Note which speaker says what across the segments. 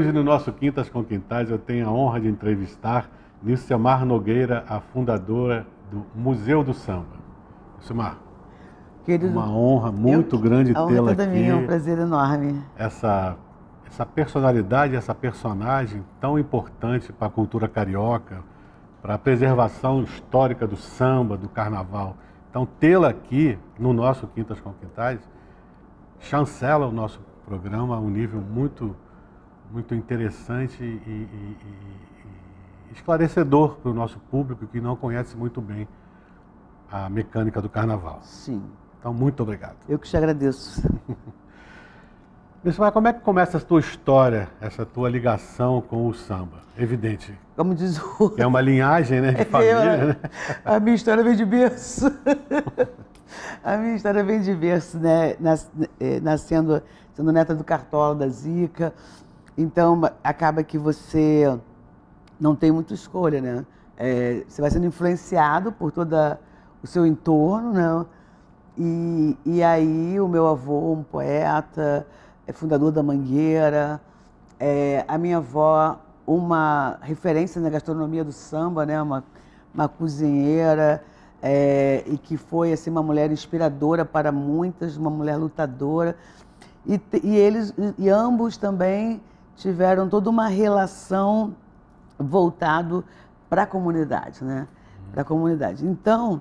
Speaker 1: Hoje, no nosso Quintas com Quintais, eu tenho a honra de entrevistar Nilcemar Nogueira, a fundadora do Museu do Samba. Nilcemar,
Speaker 2: Querido, uma honra muito eu, grande tê-la aqui. É minha, é um prazer enorme.
Speaker 1: Essa, essa personalidade, essa personagem tão importante para a cultura carioca, para a preservação histórica do samba, do carnaval. Então, tê-la aqui no nosso Quintas com Quintais chancela o nosso programa a um nível muito muito interessante e, e, e esclarecedor para o nosso público que não conhece muito bem a mecânica do carnaval. Sim. Então, muito obrigado. Eu que te agradeço. Miss Maia, como é que começa a tua história, essa tua ligação com o samba? Evidente. Como diz o... É uma linhagem, né, de é família, eu... É, né?
Speaker 2: A minha história vem de berço. a minha história vem de berço, né? Eh, nascendo, sendo neta do Cartola, da Zica, então, acaba que você não tem muita escolha, né? É, você vai sendo influenciado por todo o seu entorno, né? E, e aí o meu avô, um poeta, é fundador da Mangueira, é, a minha avó, uma referência na gastronomia do samba, né? Uma, uma cozinheira é, e que foi assim uma mulher inspiradora para muitas, uma mulher lutadora. E, e eles, e ambos também tiveram toda uma relação voltado para a comunidade, né? Uhum. Para a comunidade. Então,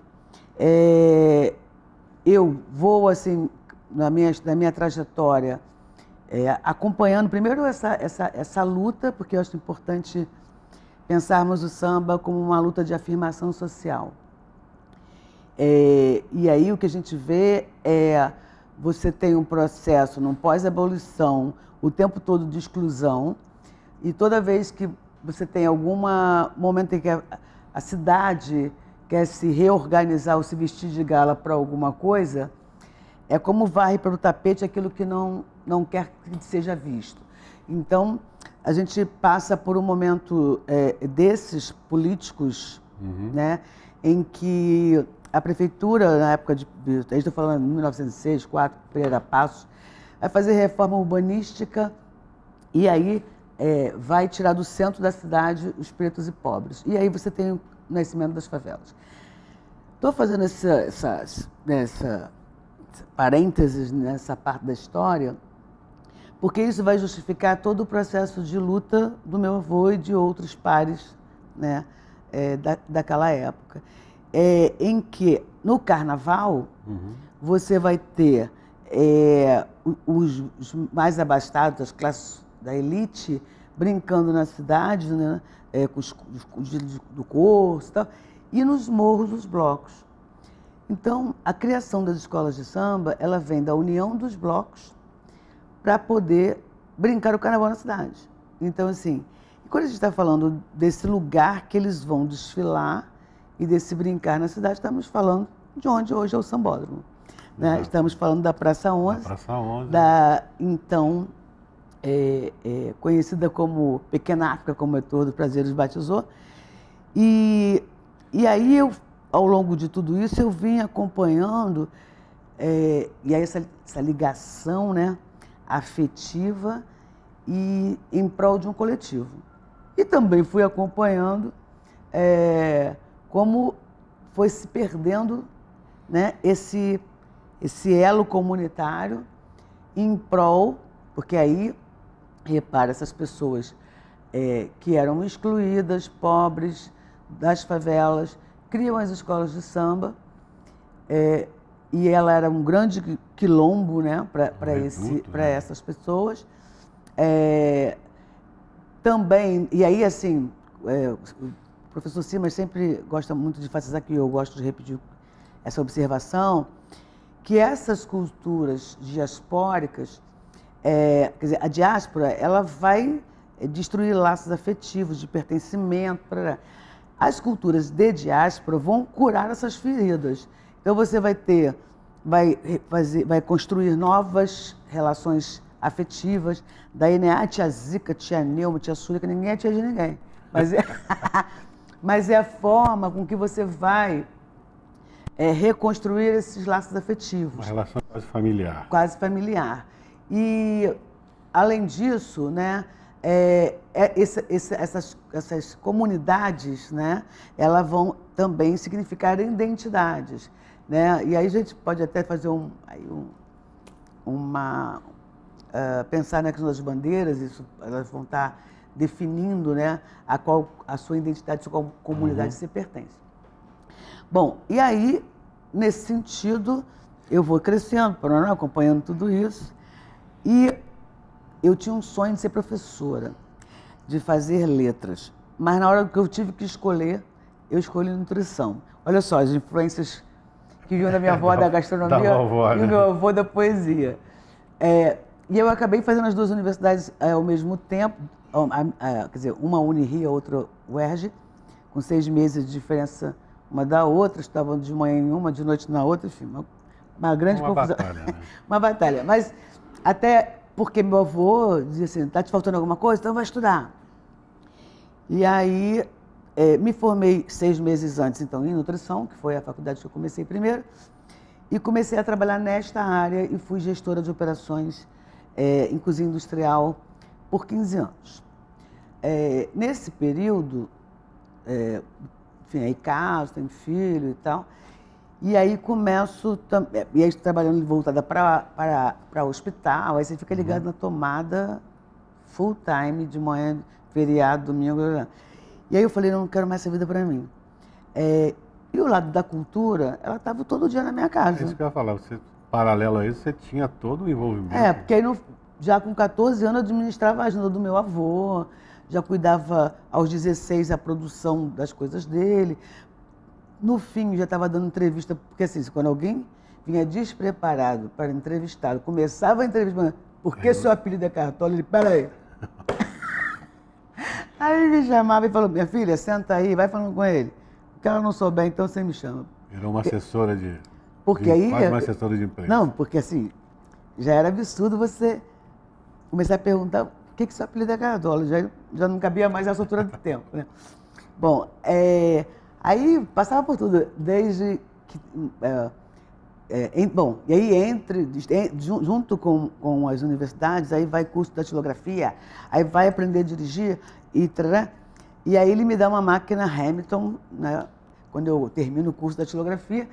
Speaker 2: é, eu vou assim na minha, na minha trajetória é, acompanhando primeiro essa, essa, essa luta, porque eu acho importante pensarmos o samba como uma luta de afirmação social. É, e aí o que a gente vê é você tem um processo não pós-abolição o tempo todo de exclusão e toda vez que você tem algum momento em que a, a cidade quer se reorganizar ou se vestir de gala para alguma coisa, é como varre para o tapete aquilo que não, não quer que seja visto. Então, a gente passa por um momento é, desses políticos, uhum. né, em que a prefeitura, na época de. Estou tá falando de 1906, 4, Pereira Passos, vai fazer reforma urbanística e aí é, vai tirar do centro da cidade os pretos e pobres. E aí você tem o nascimento das favelas. Estou fazendo essa, essa, essa parênteses nessa parte da história, porque isso vai justificar todo o processo de luta do meu avô e de outros pares né, é, da, daquela época é, em que no carnaval uhum. você vai ter é, os, os, mais abastados, as classes da elite, brincando na cidade, né, é, com os, os, do curso e tal, e nos morros os blocos. Então, a criação das escolas de samba, ela vem da união dos blocos para poder brincar o carnaval na cidade. Então, assim, quando a gente está falando desse lugar que eles vão desfilar, e desse brincar na cidade, estamos falando de onde hoje é o Sambódromo. Né? Estamos falando da Praça 11, da, Praça 11. da então é, é, conhecida como Pequena África, como o é autor do Prazeres batizou. E, e aí, eu, ao longo de tudo isso, eu vim acompanhando, é, e aí essa, essa ligação né, afetiva e em prol de um coletivo. E também fui acompanhando é, como foi se perdendo né, esse, esse elo comunitário em prol, porque aí, repara, essas pessoas é, que eram excluídas, pobres, das favelas, criam as escolas de samba, é, e ela era um grande quilombo né, para né? essas pessoas. É, também, e aí assim, é, o professor Simas sempre gosta muito de enfatizar que eu gosto de repetir essa observação, que essas culturas diaspóricas, é, quer dizer, a diáspora, ela vai é, destruir laços afetivos de pertencimento. para As culturas de diáspora vão curar essas feridas. Então você vai ter, vai, fazer, vai construir novas relações afetivas. Daí, né? Ah, tia Zica, tia Neuma, tia Súlica, ninguém é tia de ninguém. Mas é, mas é a forma com que você vai é, reconstruir esses laços afetivos.
Speaker 1: Uma relação quase familiar.
Speaker 2: Quase familiar. E, além disso, né, é, é, esse, esse, essas, essas comunidades né, elas vão também significar identidades. Né? E aí a gente pode até fazer um, um uma, Uh, pensar na né, questão das bandeiras, isso, elas vão estar tá definindo né, a, qual, a sua identidade, a sua comunidade uhum. pertence. Bom, e aí, nesse sentido, eu vou crescendo, acompanhando tudo isso, e eu tinha um sonho de ser professora, de fazer letras. Mas na hora que eu tive que escolher, eu escolhi nutrição. Olha só, as influências que vinham da minha avó da gastronomia da avó, né? e do meu avô da poesia. É, e eu acabei fazendo as duas universidades é, ao mesmo tempo, quer dizer, uma Unirio, outra UERJ, com seis meses de diferença uma da outra, estavam de manhã em uma, de noite na outra, enfim, uma, uma grande uma confusão. Batalha, né? uma batalha. Mas até porque meu avô dizia assim, tá te faltando alguma coisa? Então vai estudar. E aí é, me formei seis meses antes, então, em nutrição, que foi a faculdade que eu comecei primeiro, e comecei a trabalhar nesta área e fui gestora de operações é, em cozinha industrial por 15 anos. É, nesse período, é, enfim, aí caso, tenho filho e tal. E aí começo, é, e aí trabalhando voltada para o hospital, aí você fica uhum. ligado uhum. na tomada full time, de manhã, feriado, domingo. E aí eu falei, não quero mais essa vida para mim. É, e o lado da cultura, ela estava todo dia na minha é casa. É isso que eu ia falar, você,
Speaker 1: paralelo a isso, você tinha todo
Speaker 2: o envolvimento. É, porque aí não, já com 14 anos, administrava a agenda do meu avô, já cuidava aos 16 a produção das coisas dele. No fim, já estava dando entrevista, porque assim, quando alguém vinha despreparado para entrevistar, começava a entrevista, por que seu apelido é Cartola? Ele, peraí. Aí ele me chamava e falou, minha filha, senta aí, vai falando com ele. Porque ela não souber, então você me chama.
Speaker 1: Era uma assessora de... Porque de, aí... Mais uma assessora de imprensa.
Speaker 2: Não, porque assim, já era absurdo você comecei a perguntar o que, que seu apelido é Cardola. Já, já não cabia mais a altura do tempo, né? Bom, é, aí passava por tudo, desde que... É, é, bom, e aí entre, junto com, com as universidades, aí vai curso da tipografia aí vai aprender a dirigir e trará, E aí ele me dá uma máquina Hamilton, né, quando eu termino o curso da tipografia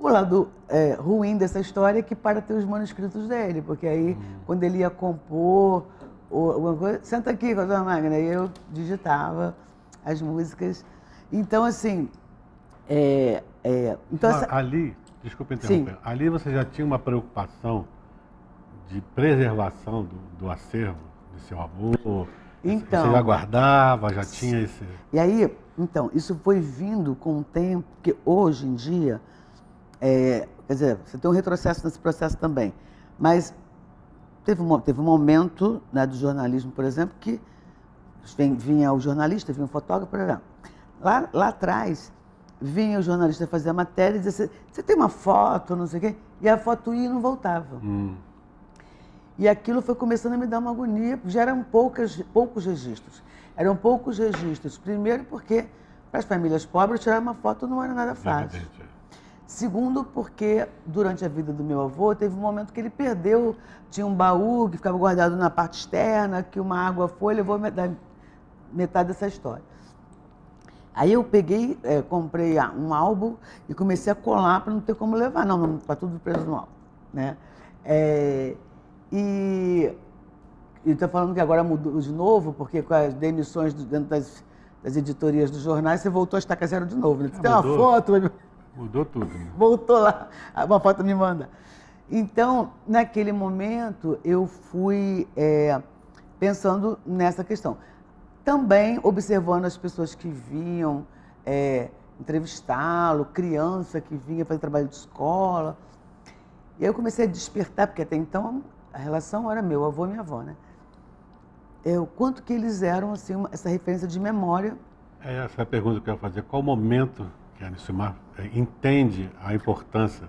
Speaker 2: o lado é, ruim dessa história é que para ter os manuscritos dele, porque aí hum. quando ele ia compor ou alguma coisa, senta aqui com a tua máquina, e eu digitava as músicas. Então, assim. É, é, então essa... Ali,
Speaker 1: desculpa interromper, Sim. ali você já tinha uma preocupação de preservação do, do acervo do seu avô? Então, você já guardava, já tinha esse.
Speaker 2: E aí, então, isso foi vindo com o tempo, porque hoje em dia é, quer dizer, você tem um retrocesso nesse processo também. Mas teve um, teve um momento né, do jornalismo, por exemplo, que vinha o jornalista, vinha o fotógrafo, lá, lá atrás vinha o jornalista fazer a matéria e dizia, você tem uma foto, não sei o quê, e a foto ia e não voltava. Hum. E aquilo foi começando a me dar uma agonia, já eram poucas, poucos registros. Eram poucos registros. Primeiro porque para as famílias pobres tirar uma foto não era nada fácil. É Segundo, porque durante a vida do meu avô teve um momento que ele perdeu, tinha um baú que ficava guardado na parte externa, que uma água foi, levou metade dessa história. Aí eu peguei, é, comprei um álbum e comecei a colar para não ter como levar, não, está tudo preso no álbum, né? É, e está falando que agora mudou de novo, porque com as demissões dentro das, das editorias dos jornais, você voltou a estar zero de novo. Né? Você é, ah, tem uma foto, Mudou tudo. Né? Voltou lá. Uma foto me manda. Então, naquele momento, eu fui é, pensando nessa questão. Também observando as pessoas que vinham é, entrevistá-lo, criança que vinha fazer trabalho de escola. E eu comecei a despertar, porque até então a relação era meu avô e minha avó, né? eu é, o quanto que eles eram, assim, uma, essa referência de memória.
Speaker 1: É, essa é a pergunta que eu ia fazer. Qual momento que a Anicimar entende a importância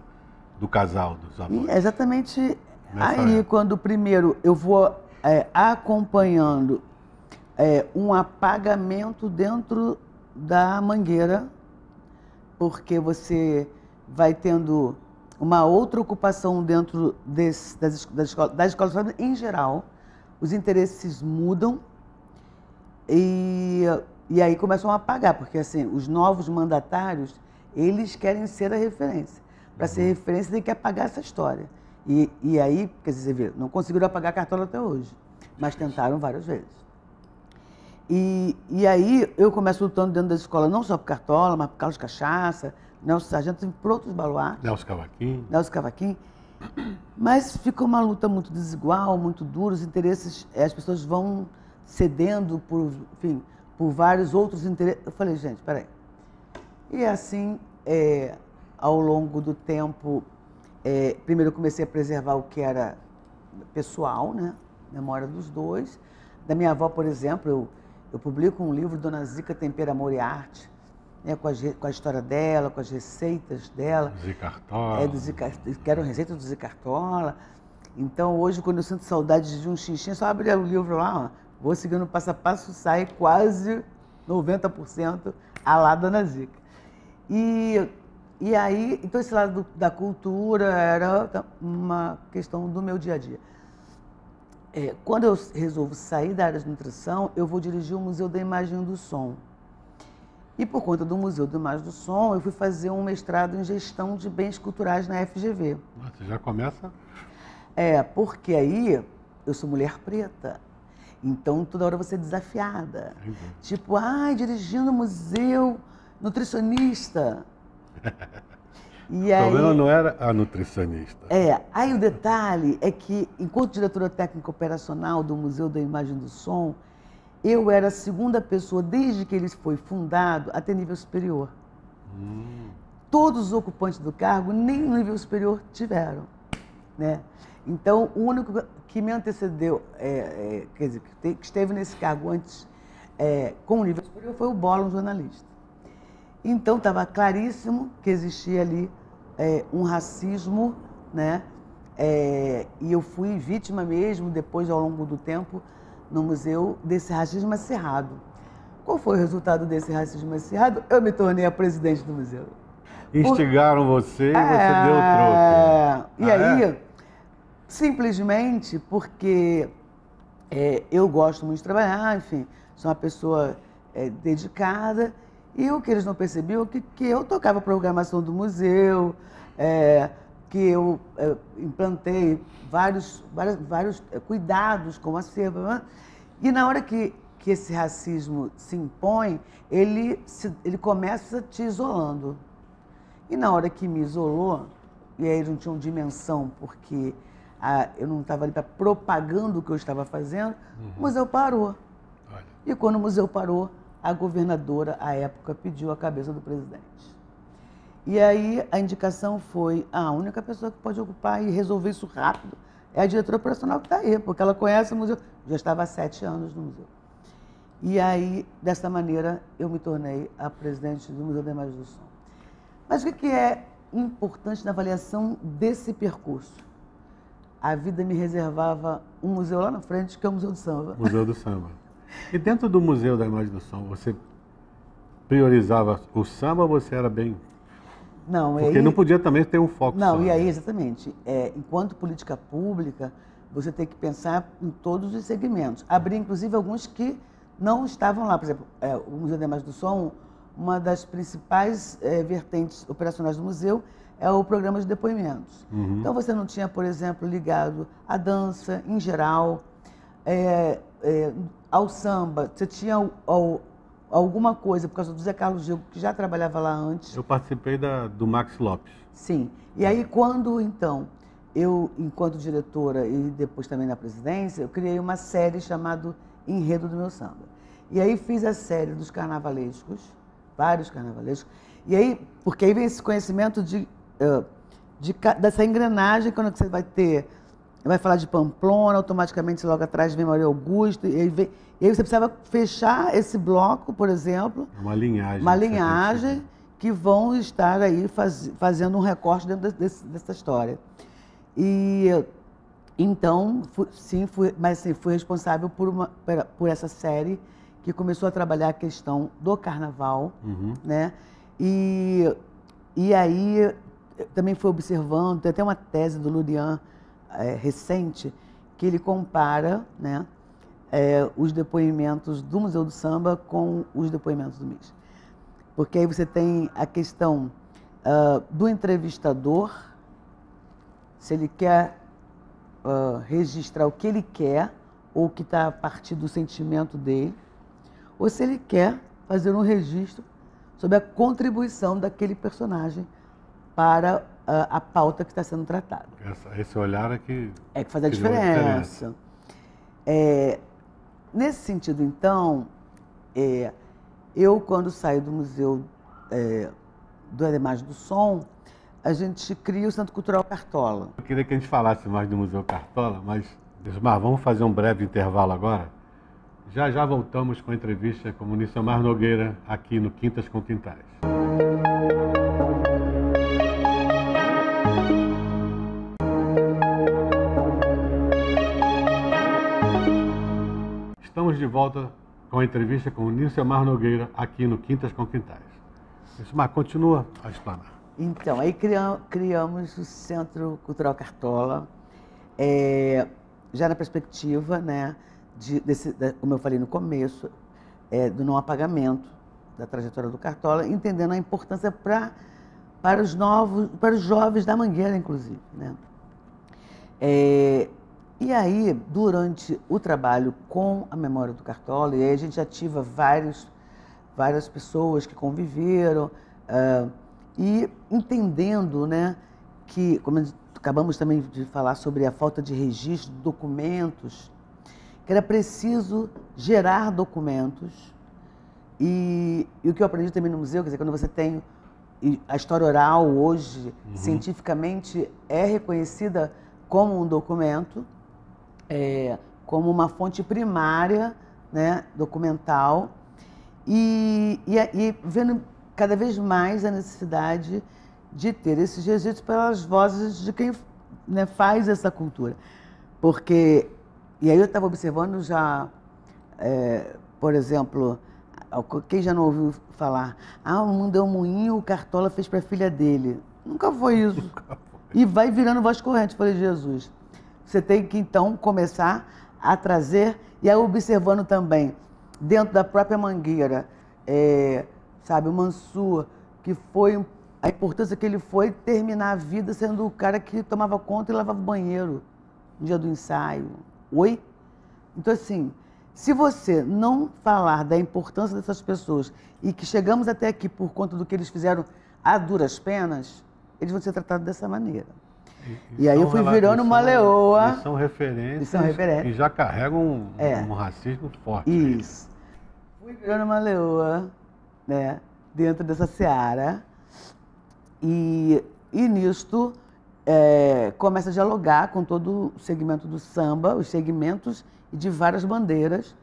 Speaker 1: do casal, dos avós.
Speaker 2: E exatamente Nessa aí, época. quando primeiro eu vou é, acompanhando é, um apagamento dentro da mangueira, porque você vai tendo uma outra ocupação dentro desse, das, das, escolas, das escolas em geral, os interesses mudam e e aí começam a apagar, porque assim, os novos mandatários, eles querem ser a referência. Para uhum. ser referência tem que apagar essa história. E, e aí, quer dizer, você vê, não conseguiram apagar a cartola até hoje, mas tentaram várias vezes. E, e aí eu começo lutando dentro da escola, não só por Cartola, mas por Carlos Cachaça, Nelson Sargento, por outros baluartes. Nelson Cavaquim. Nelson Cavaquim. Mas fica uma luta muito desigual, muito dura, os interesses, eh, as pessoas vão cedendo por, enfim, por vários outros interesses. Eu falei, gente, peraí. E assim, é, ao longo do tempo, é, primeiro eu comecei a preservar o que era pessoal, né? Memória dos dois. Da minha avó, por exemplo, eu, eu publico um livro, Dona Zica Tempera Amor e Arte, né, com, a, com, a, história dela, com as receitas dela. Zicartola. É, do Zicartola. que eram receitas do Zicartola. Então, hoje, quando eu sinto saudade de um xixi, só abrir o livro lá, ó, Vou seguindo passo a passo, sai quase 90% alada na Zica. E, e aí, então esse lado do, da cultura era uma questão do meu dia a dia. É, quando eu resolvo sair da área de nutrição, eu vou dirigir o Museu da Imagem do Som. E por conta do Museu da Imagem do Som, eu fui fazer um mestrado em gestão de bens culturais na FGV. Você já começa? É, porque aí eu sou mulher preta. Então, toda hora você é desafiada. Uhum. Tipo, ai, ah, dirigindo museu, nutricionista. E o aí, problema não
Speaker 1: era a nutricionista.
Speaker 2: É, aí o detalhe é que, enquanto diretora técnica operacional do Museu da Imagem do Som, eu era a segunda pessoa, desde que ele foi fundado, até nível superior. Hum. Todos os ocupantes do cargo, nem nível superior tiveram. Né? Então, o único que me antecedeu, é, é, quer dizer, que, te, que, esteve nesse cargo antes é, com o nível superior, foi o Bola, um jornalista. Então estava claríssimo que existia ali é, um racismo, né? É, e eu fui vítima mesmo, depois, ao longo do tempo, no museu, desse racismo acirrado. Qual foi o resultado desse racismo acirrado? Eu me tornei a presidente do museu.
Speaker 1: Instigaram Por... você e você é. deu o troco. Né? E ah,
Speaker 2: aí Simplesmente porque é, eu gosto muito de trabalhar, enfim, sou uma pessoa é, dedicada. E o que eles não percebiam é que, que eu tocava programação do museu, é, que eu é, implantei vários, vários, vários é, cuidados com a acervo. Né? E na hora que, que esse racismo se impõe, ele, se, ele começa te isolando. E na hora que me isolou, e aí eles não tinham dimensão, porque a, eu não estava ali para propagando o que eu estava fazendo, uhum. o museu parou. Olha. E quando o museu parou, a governadora, à época, pediu a cabeça do presidente. E aí a indicação foi: ah, a única pessoa que pode ocupar e resolver isso rápido é a diretora operacional que está aí, porque ela conhece o museu. Já estava há sete anos no museu. E aí, dessa maneira, eu me tornei a presidente do Museu de Imagem do Som. Mas o que é importante na avaliação desse percurso? a vida me reservava um museu lá na frente, que é o Museu do Samba.
Speaker 1: Museu do Samba. E dentro do Museu da Imagem do Som, você priorizava o samba ou você era bem.
Speaker 2: Não, Porque aí... não podia
Speaker 1: também ter um foco. Não, samba. e
Speaker 2: aí, né? exatamente. É, enquanto política pública, você tem que pensar em todos os segmentos. Abrir, inclusive, alguns que não estavam lá. Por exemplo, é, o Museu da Imagem do Som, uma das principais é, vertentes operacionais do museu é o programa de depoimentos. Uhum. Então você não tinha, por exemplo, ligado à dança em geral, é, é, ao samba, você tinha ao, ao, alguma coisa, por causa do Zé Carlos Diego, que já trabalhava lá antes.
Speaker 1: Eu participei da,
Speaker 2: do Max Lopes. Sim. E aí quando então eu, enquanto diretora e depois também na presidência, eu criei uma série chamada Enredo do Meu Samba. E aí fiz a série dos carnavalescos, vários carnavalescos. E aí, porque aí vem esse conhecimento de ah, de, dessa engrenagem, quando é você vai ter. Vai falar de Pamplona, automaticamente logo atrás vem Maria Augusto, e aí, vem, e aí, você precisava fechar esse bloco, por exemplo.
Speaker 1: Uma linhagem. Uma
Speaker 2: linhagem que vão estar aí faz, fazendo um recorte dentro desse, dessa história. E então, fui, sim, fui, mas sim, fui responsável por, uma, por essa série que começou a trabalhar a questão do carnaval, uhum. né? E, e aí também fui observando, tem até uma tese do Lurian é, recente, que ele compara né, é, os depoimentos do Museu do Samba com os depoimentos do MIS. Porque aí você tem a questão uh, do entrevistador, se ele quer uh, registrar o que ele quer, ou o que está a partir do sentimento dele, ou se ele quer fazer um registro sobre a contribuição daquele personagem para a, ah, a pauta que está sendo tratada.
Speaker 1: Essa, esse olhar é que.
Speaker 2: É que faz a diferença. É, nesse sentido, então, é, eu, quando saí do Museu é, do Ademais do Som, a gente cria o Centro Cultural Cartola.
Speaker 1: Eu queria que a gente falasse mais do Museu Cartola, mas, Desmar, vamos fazer um breve intervalo agora? Já já voltamos com a entrevista com o Mar Nogueira aqui no Quintas com Quintais. de volta com a entrevista com Nícia Mar Nogueira, aqui no Quintas com Quintais. Nilcimar, continua a explanar.
Speaker 2: Então, aí criamos o Centro Cultural Cartola, é, já na perspectiva, né, de, desse, como eu falei no começo, é, do não apagamento da trajetória do Cartola, entendendo a importância pra, para os novos, para os jovens da Mangueira, inclusive, né? É, e aí, durante o trabalho com a memória do Cartola, e aí a gente ativa vários, várias pessoas que conviveram uh, e entendendo né, que, como acabamos também de falar sobre a falta de registro de documentos, que era preciso gerar documentos. E, e o que eu aprendi também no museu, quer dizer, quando você tem a história oral hoje, uhum. cientificamente, é reconhecida como um documento, é, como uma fonte primária né, documental e, e, e, vendo cada vez mais a necessidade de ter esses registros pelas vozes de quem né, faz essa cultura. Porque, e aí eu estava observando já, é, por exemplo, quem já não ouviu falar, ah, o mundo é um moinho, o Cartola fez para a filha dele. Nunca foi isso. Nunca foi. E vai virando voz corrente. Falei, Jesus, você tem que então começar a trazer e a observando também dentro da própria mangueira, é, sabe, o Mansur, que foi a importância que ele foi terminar a vida sendo o cara que tomava conta e lavava o banheiro no dia do ensaio. Oi? Então assim, se você não falar da importância dessas pessoas e que chegamos até aqui por conta do que eles fizeram a duras penas, eles vão ser tratados dessa maneira. E, e, aí eu fui virando uma leoa. E são
Speaker 1: referências. E são referências. E já carregam um, é. um racismo forte. Isso.
Speaker 2: Aí. Fui virando uma leoa, né? Dentro dessa seara. E, e nisto é, começa a dialogar com todo o segmento do samba, os segmentos de várias bandeiras.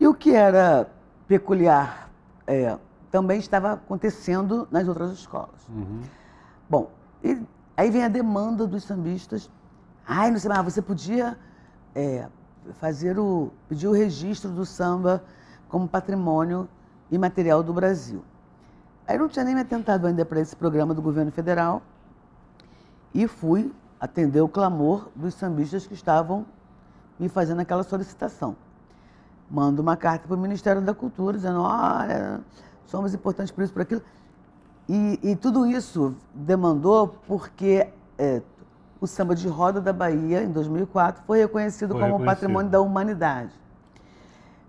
Speaker 2: E o que era peculiar é, também estava acontecendo nas outras escolas. Uhum. Bom, e Aí vem a demanda dos sambistas. Ai, não sei mais, você podia é, fazer o. pedir o registro do samba como patrimônio imaterial do Brasil. Aí não tinha nem me atentado ainda para esse programa do governo federal e fui atender o clamor dos sambistas que estavam me fazendo aquela solicitação. Mando uma carta para o Ministério da Cultura dizendo: olha, somos importantes por isso, por aquilo. E, e tudo isso demandou porque é, o samba de roda da Bahia, em 2004, foi reconhecido foi como reconhecido. patrimônio da humanidade.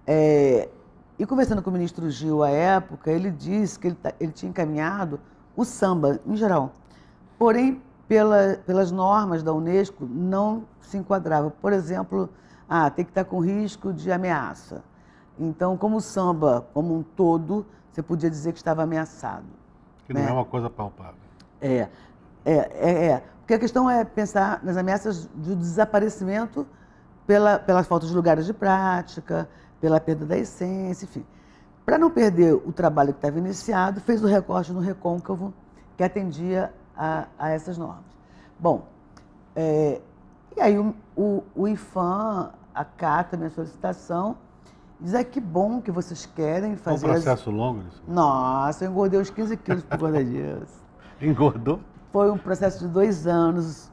Speaker 2: É, e conversando com o ministro Gil à época, ele disse que ele, ele tinha encaminhado o samba, em geral. Porém, pela, pelas normas da Unesco, não se enquadrava. Por exemplo, ah, tem que estar com risco de ameaça. Então, como o samba, como um todo, você podia dizer que estava ameaçado.
Speaker 1: Que não é né? uma coisa palpável.
Speaker 2: É, é, é, é. Porque a questão é pensar nas ameaças do desaparecimento pela, pela falta de lugares de prática, pela perda da essência, enfim. Para não perder o trabalho que estava iniciado, fez o recorte no recôncavo que atendia a, a essas normas. Bom, é, e aí o, o, o IFAM acata a minha solicitação Diz, é que bom que vocês querem fazer. É um processo as... longo isso? Nossa, eu engordei uns 15 quilos por conta disso. Engordou? Foi um processo de dois anos,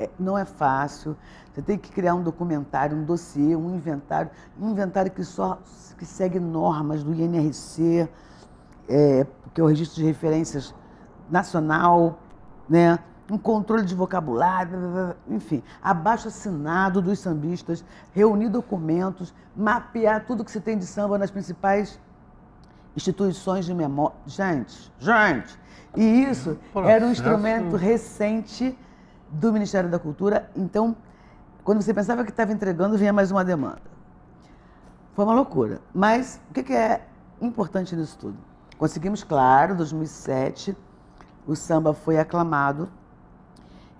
Speaker 2: é, não é fácil. Você tem que criar um documentário, um dossiê, um inventário, um inventário que só que segue normas do INRC, é, que é o registro de referências nacional, né? um controle de vocabulário, enfim, abaixo assinado dos sambistas, reunir documentos, mapear tudo que se tem de samba nas principais instituições de memória. Gente, gente! E isso Processo. era um instrumento recente do Ministério da Cultura, então, quando você pensava que estava entregando, vinha mais uma demanda. Foi uma loucura. Mas o que é importante nisso tudo? Conseguimos, claro, 2007, o samba foi aclamado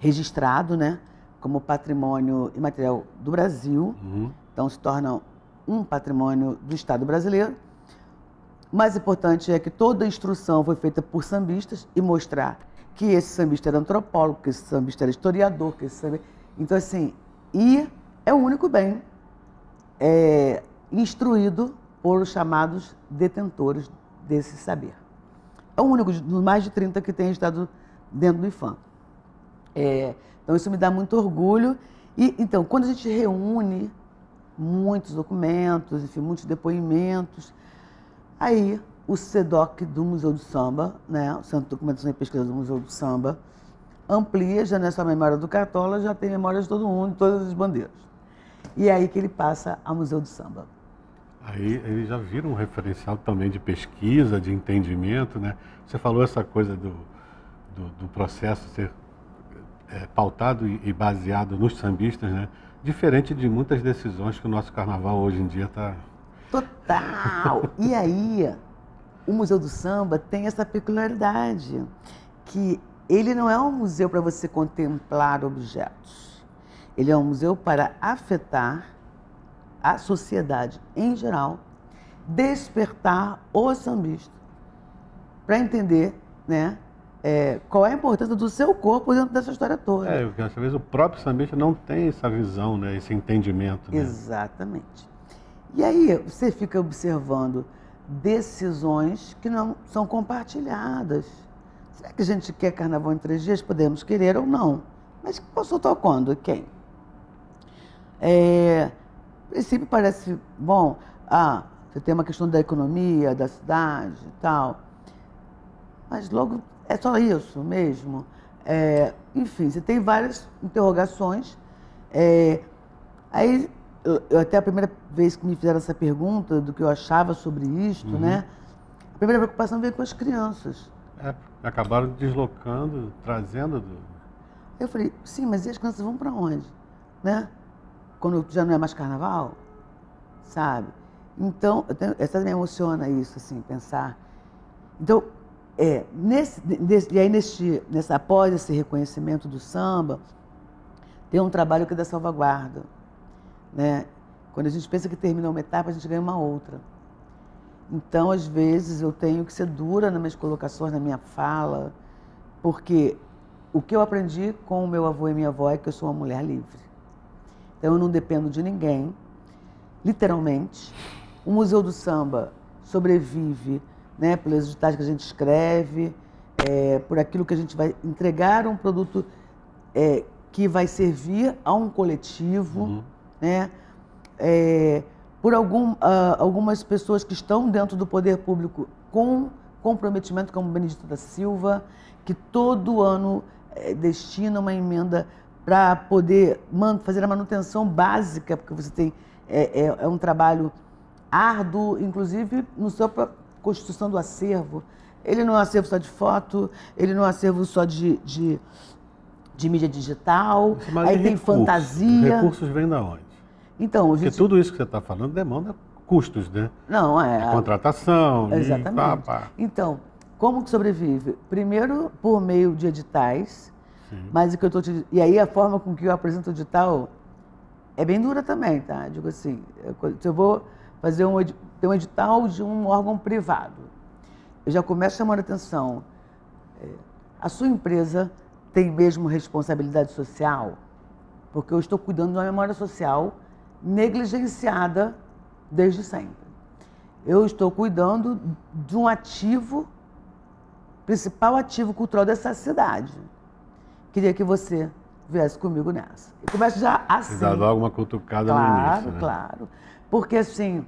Speaker 2: registrado, né? Como patrimônio imaterial do Brasil. Uhum. Então se torna um patrimônio do Estado brasileiro. O mais importante é que toda a instrução foi feita por sambistas e mostrar que esse sambista era antropólogo, que esse sambista era historiador, que esse sambista... Então, assim, e é o único bem é, instruído por os chamados detentores desse saber. É o único dos mais de 30 que tem estado dentro do IFAM. É, então isso me dá muito orgulho. E então, quando a gente reúne muitos documentos, enfim, muitos depoimentos, aí o SEDOC do Museu do Samba, né, o Centro de Documentação e Pesquisa do Museu do Samba, amplia já nessa é memória do Cartola, já tem memória de todo mundo, de todas as bandeiras. E é aí que ele passa ao Museu do Samba.
Speaker 1: Aí ele já vira um referencial também de pesquisa, de entendimento, né? Você falou essa coisa do, do, do processo ser é, pautado e baseado nos sambistas, né? Diferente de muitas decisões que o nosso carnaval hoje em dia está. Total!
Speaker 2: e aí, o Museu do Samba tem essa peculiaridade, que ele não é um museu para você contemplar objetos. Ele é um museu para afetar a sociedade em geral, despertar o sambista para entender, né, é, qual é a importância do seu corpo dentro dessa história toda. É,
Speaker 1: porque às vezes o próprio sambista não tem essa visão, né, esse entendimento. Né? Exatamente.
Speaker 2: E aí você fica observando decisões que não são compartilhadas. Será que a gente quer carnaval em três dias? Podemos querer ou não. Mas consultar quando? Quem? É, a princípio parece, bom, ah, você tem uma questão da economia, da cidade e tal. Mas logo é só isso mesmo? É, enfim, você tem várias interrogações. É, aí, eu, até a primeira vez que me fizeram essa pergunta do que eu achava sobre isto, uhum. né? A primeira preocupação veio com as crianças.
Speaker 1: É, acabaram deslocando, trazendo. Do...
Speaker 2: Eu falei, sim, mas e as crianças vão para onde? Né? Quando já não é mais carnaval, sabe? Então, eu tenho, me emociona isso, assim, pensar. Então, é, nesse, nesse, e aí, nesse, nesse, após esse reconhecimento do samba, tem um trabalho que é da salvaguarda. Né? Quando a gente pensa que terminou uma etapa, a gente ganha uma outra. Então, às vezes, eu tenho que ser dura nas minhas colocações, na minha fala, porque o que eu aprendi com o meu avô e minha avó é que eu sou uma mulher livre. Então, eu não dependo de ninguém, literalmente. O Museu do Samba sobrevive né, pelas digitais que a gente escreve, é, por aquilo que a gente vai entregar um produto é, que vai servir a um coletivo, uhum. né, é, por algum, uh, algumas pessoas que estão dentro do poder público com comprometimento, como Benedito da Silva, que todo ano é, destina uma emenda para poder fazer a manutenção básica, porque você tem é, é, é, um trabalho árduo, inclusive no seu constituição do acervo. Ele não é um acervo só de foto, ele não é um acervo só de, de, de mídia digital, Mas aí tem recursos. fantasia. Os recursos
Speaker 1: vêm da onde? Então, gente... Porque tudo isso que você está falando demanda custos, né?
Speaker 2: Não, é. De
Speaker 1: contratação, Exatamente. Pá, pá.
Speaker 2: Então, como que sobrevive? Primeiro, por meio de editais. Sim. Mas o que eu tô te... E aí a forma com que eu apresento o edital é bem dura também, tá? Digo assim, eu, se eu vou fazer um, um edital de um órgão privado. Eu já começo chamando a atenção. É, a sua empresa tem mesmo responsabilidade social? Porque eu estou cuidando de uma memória social negligenciada desde sempre. Eu estou cuidando de um ativo, principal ativo cultural dessa cidade. Queria que você viesse comigo nessa. E começa já assim. Você dá logo uma cutucada claro, no início. Claro, né? claro. Porque assim,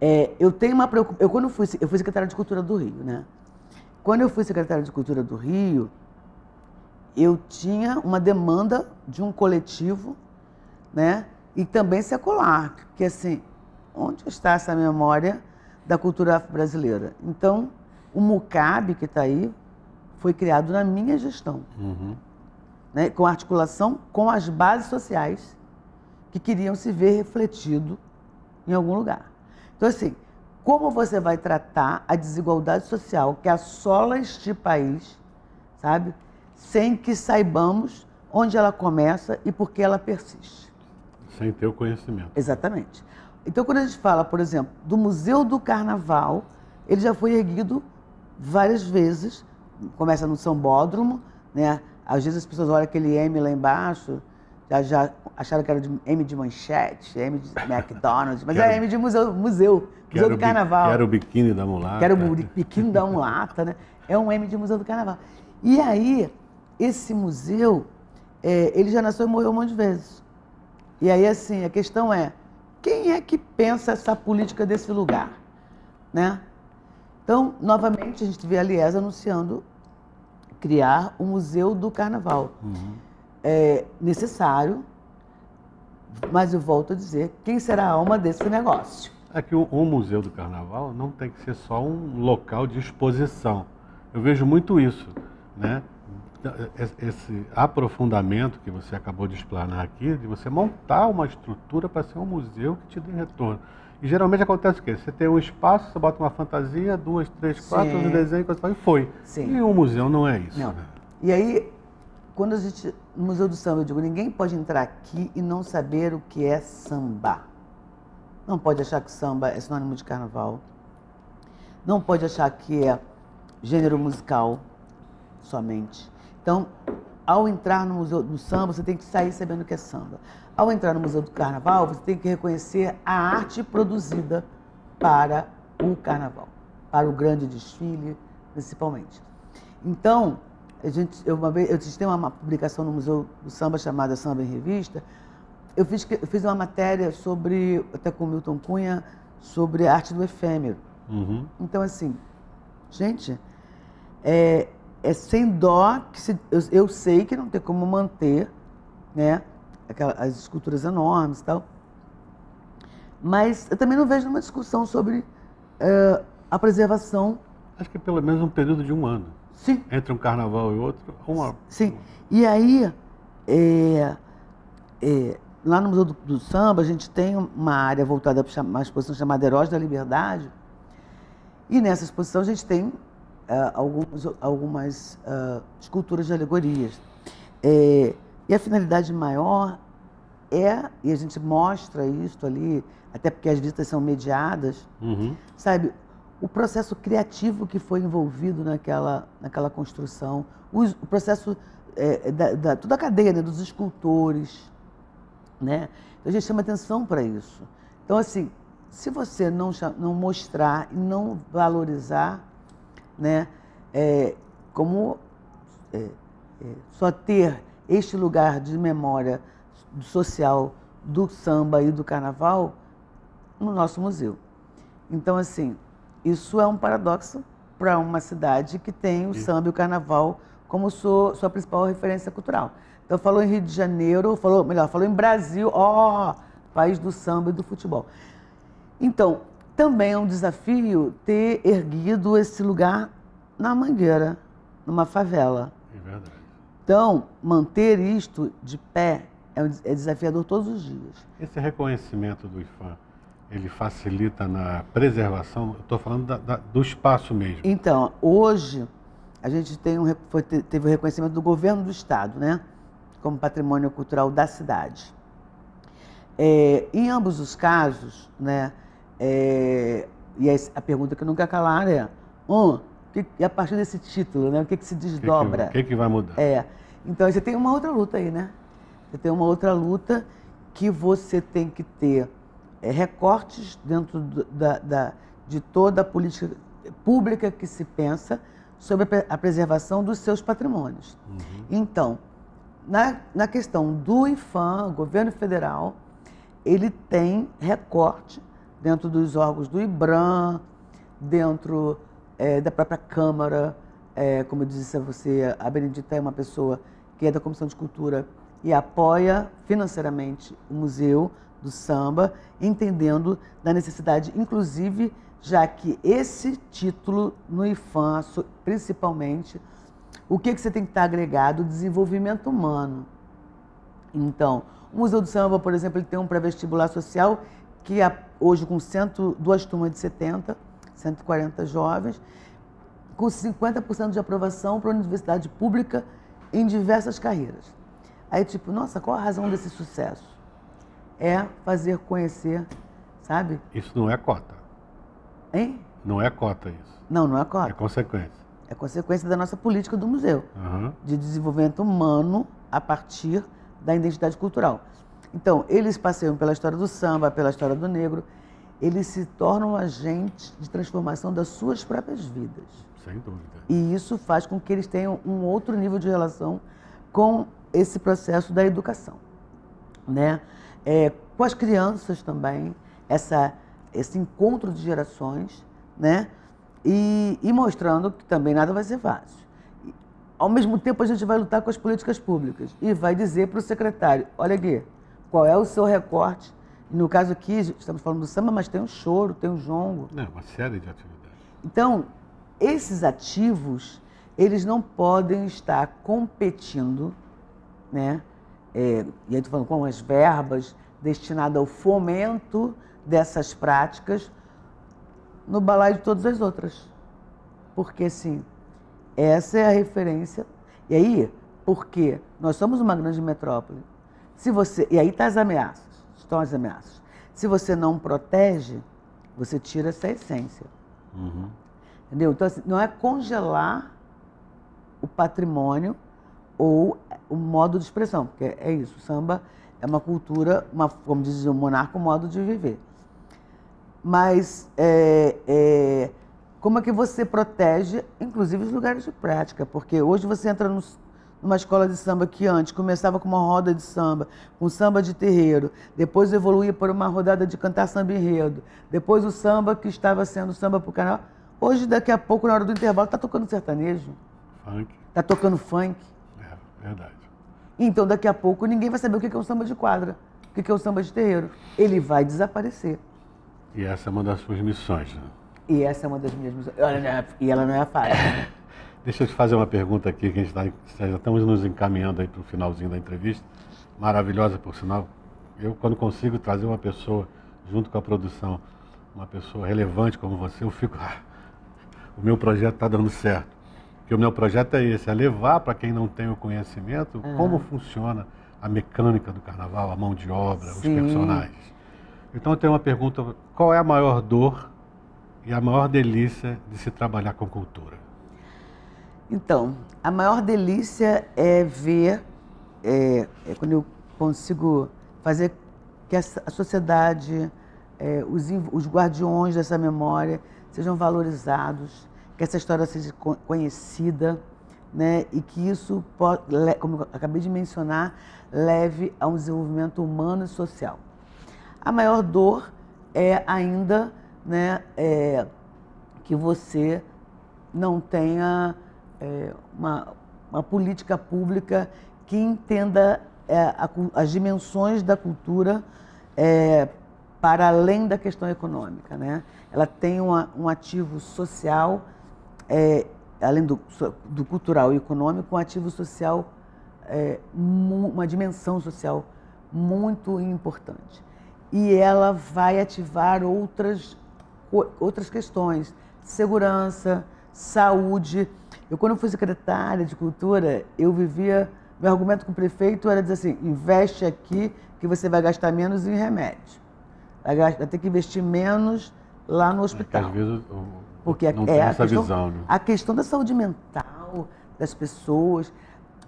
Speaker 2: é, eu tenho uma preocupação. Eu quando fui, eu fui secretária de Cultura do Rio, né? Quando eu fui secretária de Cultura do Rio, eu tinha uma demanda de um coletivo, né? E também secular, porque assim, onde está essa memória da cultura afro-brasileira? Então, o MUCAB, que está aí, foi criado na minha gestão, uhum. né? com articulação com as bases sociais que queriam se ver refletido em algum lugar. Então, assim, como você vai tratar a desigualdade social que assola este país, sabe? Sem que saibamos onde ela começa e por que ela persiste. Sem ter o conhecimento. Exatamente. Então, quando a gente fala, por exemplo, do Museu do Carnaval, ele já foi erguido várias vezes. Começa no São Bódromo, né? Às vezes as pessoas olham aquele M lá embaixo, já, já acharam que era de M de manchete, M de McDonald's, mas é M de museu, museu, museu do carnaval. Quero o
Speaker 1: biquíni da mulata. Quero o
Speaker 2: biquíni da mulata, né? É um M de museu do carnaval. E aí, esse museu, é, ele já nasceu e morreu um monte de vezes. E aí, assim, a questão é, quem é que pensa essa política desse lugar, né? Então, novamente, a gente vê a Liesa anunciando criar o Museu do Carnaval. Uhum. É necessário, mas eu volto a dizer, quem será a alma desse negócio?
Speaker 1: É que o, o Museu do Carnaval não tem que ser só um local de exposição. Eu vejo muito isso, né? esse aprofundamento que você acabou de explanar aqui, de você montar uma estrutura para ser um museu que te dê retorno. E geralmente acontece o quê? Você tem um espaço, você bota uma fantasia, duas, três, quatro, Sim. um desenho, e foi. Sim. E um museu não é isso. Não.
Speaker 2: Né? E aí, quando a gente. No Museu do Samba, eu digo, ninguém pode entrar aqui e não saber o que é samba. Não pode achar que samba é sinônimo de carnaval. Não pode achar que é gênero musical somente. Então, ao entrar no Museu do Samba, você tem que sair sabendo o que é samba. Ao entrar no Museu do Carnaval, você tem que reconhecer a arte produzida para o carnaval, para o grande desfile, principalmente. Então, a gente, eu, uma vez, eu tem uma publicação no Museu do Samba chamada Samba em Revista. Eu fiz, eu fiz uma matéria sobre, até com o Milton Cunha, sobre a arte do efêmero. Uhum. Então, assim, gente, é, é sem dó que se, eu, eu, sei que não tem como manter né, aquelas, as esculturas enormes e tal. Mas eu também não vejo uma discussão sobre uh, a preservação. Acho que é pelo menos um período de um ano. Sim. Entre um carnaval e outro. Uma... Sim. E aí, é, é, lá no Museu do, do, Samba, a gente tem uma área voltada para uma exposição chamada Heróis da Liberdade. E nessa exposição a gente tem é, algumas, algumas é, esculturas de alegorias. É, e a finalidade maior é, e a gente mostra isso ali, até porque as visitas são mediadas, uhum. sabe, o processo criativo que foi envolvido naquela, naquela construção, o, o processo é, é, da, da, toda a cadeia né, dos escultores. Né? Então a gente chama atenção para isso. Então, assim, se você não, não mostrar e não valorizar, né, é, como é, é, só ter este lugar de memória social do samba e do carnaval no nosso museu. Então, assim, isso é um paradoxo para uma cidade que tem o Sim. samba e o carnaval como sua, sua principal referência cultural. Então falou em Rio de Janeiro, falou, melhor, falou em Brasil, ó, oh, país do samba e do futebol. Então, também é um desafio ter erguido esse lugar na Mangueira, numa favela. É verdade. Então, manter isto de pé é, é desafiador todos os dias.
Speaker 1: Esse reconhecimento do IFAM ele facilita na preservação? Estou falando da, da, do espaço mesmo.
Speaker 2: Então, hoje a gente tem um, foi, teve o um reconhecimento do governo do estado, né? Como patrimônio cultural da cidade. É, em ambos os casos, né? É, e a pergunta que nunca calar é: um, que, e a partir desse título, né? O que, que se desdobra? O que, que, que vai mudar? É. Então você tem uma outra luta aí, né? Você tem uma outra luta que você tem que ter é, recortes dentro do, da, da, de toda a política pública que se pensa sobre a preservação dos seus patrimônios. Uhum. Então, na, na questão do IFAM, governo federal, ele tem recorte dentro dos órgãos do IBRAM, dentro é, da própria Câmara. É, como eu disse a você, a Benedita é uma pessoa que é da Comissão de Cultura e apoia financeiramente o museu, do samba, entendendo da necessidade, inclusive, já que esse título no IFAM, principalmente, o que, que você tem que estar tá agregado? Desenvolvimento humano. Então, o Museu do Samba, por exemplo, ele tem um pré-vestibular social que é hoje com cento, duas turmas de 70, 140 jovens, com 50% de aprovação para a universidade pública em diversas carreiras. Aí, tipo, nossa, qual a razão desse sucesso? é fazer conhecer, sabe?
Speaker 1: Isso não é cota. Hein? Não é cota isso.
Speaker 2: Não, não é cota. É
Speaker 1: consequência.
Speaker 2: É consequência da nossa política do museu, uhum. de desenvolvimento humano a partir da identidade cultural. Então, eles passeiam pela história do samba, pela história do negro, eles se tornam agentes de transformação das suas próprias vidas. Sem dúvida. E isso faz com que eles tenham um outro nível de relação com esse processo da educação, né? é, com as crianças também, essa, esse encontro de gerações, né? E, e, mostrando que também nada vai ser fácil. Ao mesmo tempo, a gente vai lutar com as políticas públicas e vai dizer para o secretário: olha aqui, qual é o seu recorte? No caso aqui, estamos falando do samba, mas tem o um choro, tem o um jongo.
Speaker 1: Não, é uma série
Speaker 2: de atividades. Então, esses ativos, eles não podem estar competindo, né? é, e aí estou tá falando com as verbas destinadas ao fomento dessas práticas no balaio de todas as outras. Porque, assim, essa é a referência. E aí, porque nós somos uma grande metrópole. Se você, e aí tá as ameaças, estão as ameaças. Se você não protege, você tira essa essência. Uhum. Entendeu? Então, assim, não é congelar o patrimônio ou o modo de expressão, porque é isso, o samba é uma cultura, uma, como dizia o monarca, um modo de viver. Mas é, é, como é que você protege, inclusive, os lugares de prática? Porque hoje você entra numa escola de samba que antes começava com uma roda de samba, com samba de terreiro, depois evoluía para uma rodada de cantar samba enredo, depois o samba que estava sendo samba para o canal. Hoje, daqui a pouco, na hora do intervalo, está tocando sertanejo. Funk. Está tocando funk. Verdade. Então, daqui a pouco, ninguém vai saber o que é um samba de quadra, o que é um samba de terreiro. Ele vai desaparecer.
Speaker 1: E essa é uma das suas missões, né?
Speaker 2: E essa é uma das minhas missões. É, e ela não é fácil. Né?
Speaker 1: Deixa eu te fazer uma pergunta aqui, que a gente está. já estamos nos encaminhando aí para o finalzinho da entrevista. Maravilhosa, por sinal. Eu, quando consigo trazer uma pessoa junto com a produção, uma pessoa relevante como você, eu fico. Ah, o meu projeto está dando certo que o meu projeto é esse, é levar para quem não tem o conhecimento uhum. como funciona a mecânica do carnaval, a mão de obra, Sim. os personagens. Então eu tenho uma pergunta, qual é a maior dor e a maior delícia de se trabalhar com cultura?
Speaker 2: Então, a maior delícia é ver, é, é quando eu consigo fazer que a, sociedade, é, os, os guardiões dessa memória sejam valorizados, que essa história seja conhecida, né? E que isso, pode, como eu acabei de mencionar, leve a um desenvolvimento humano e social. A maior dor é ainda, né? É, que você não tenha é, uma, uma política pública que entenda é, a, as dimensões da cultura é, para além da questão econômica. Né? Ela tem uma, um ativo social, é, além do, do, cultural e econômico, um ativo social, é, uma dimensão social muito importante. E ela vai ativar outras, outras questões, segurança, saúde. Eu, quando fui secretária de cultura, eu vivia. Meu argumento com o prefeito era dizer assim: investe aqui que você vai gastar menos em remédio. Vai, gastar, vai ter que investir menos lá no hospital. às vezes o porque não é a questão, visão, né? a questão da saúde mental das pessoas.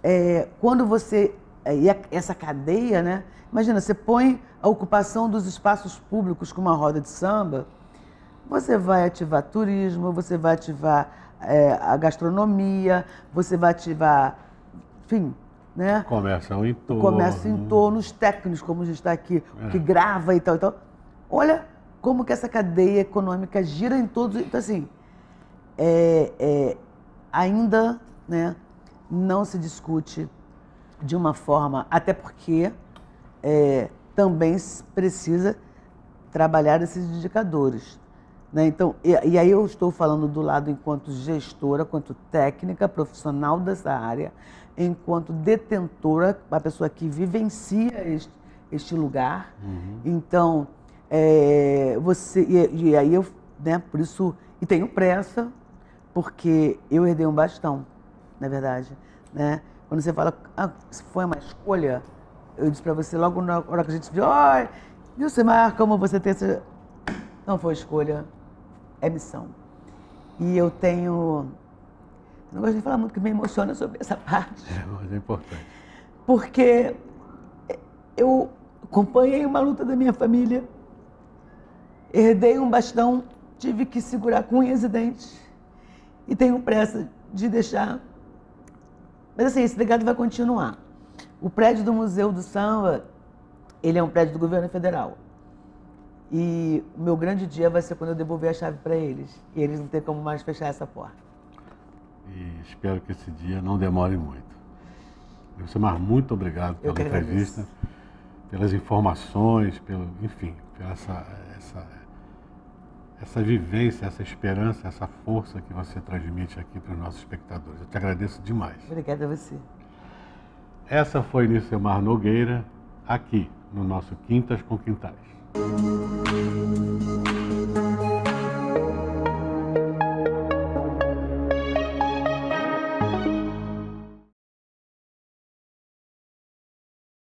Speaker 2: É, quando você. É, e essa cadeia, né? Imagina, você põe a ocupação dos espaços públicos com uma roda de samba, você vai ativar turismo, você vai ativar é, a gastronomia, você vai ativar, enfim, né?
Speaker 1: Comércio em torno. Comércio em
Speaker 2: torno, os técnicos, como a gente está aqui, é. que grava e tal e tal. Olha como que essa cadeia econômica gira em todos. Então, assim, é, é, ainda né, não se discute de uma forma, até porque é, também precisa trabalhar esses indicadores. Né? Então, e, e, aí eu estou falando do lado enquanto gestora, quanto técnica, profissional dessa área, enquanto detentora, a pessoa que vivencia este, este lugar. Uhum. Então, é, você, e, e, aí eu, né, por isso, e tenho pressa, porque eu herdei um bastão, na verdade, né? Quando você fala, ah, foi uma escolha, eu disse para você logo na hora que a gente viu, ai, marca como você tem essa... Não foi escolha, é missão. E eu tenho... Não gosto de falar muito, que me emociona sobre essa parte.
Speaker 1: É, é importante.
Speaker 2: Porque eu acompanhei uma luta da minha família Herdei um bastão, tive que segurar com unhas e dentes. E tenho pressa de deixar. Mas assim, esse legado vai continuar. O prédio do Museu do Samba, ele é um prédio do governo federal. E o meu grande dia vai ser quando eu devolver a chave para eles. E eles não têm como mais fechar essa porta.
Speaker 1: E espero que esse dia não demore muito. Eu Professor Mar, muito obrigado pela entrevista, pelas informações, pelo, enfim, pela essa, essa, essa vivência, essa esperança, essa força que você transmite aqui para os nossos espectadores. Eu te agradeço demais.
Speaker 2: Obrigada a você.
Speaker 1: Essa foi Nícia Mar Nogueira, aqui no nosso Quintas com Quintais.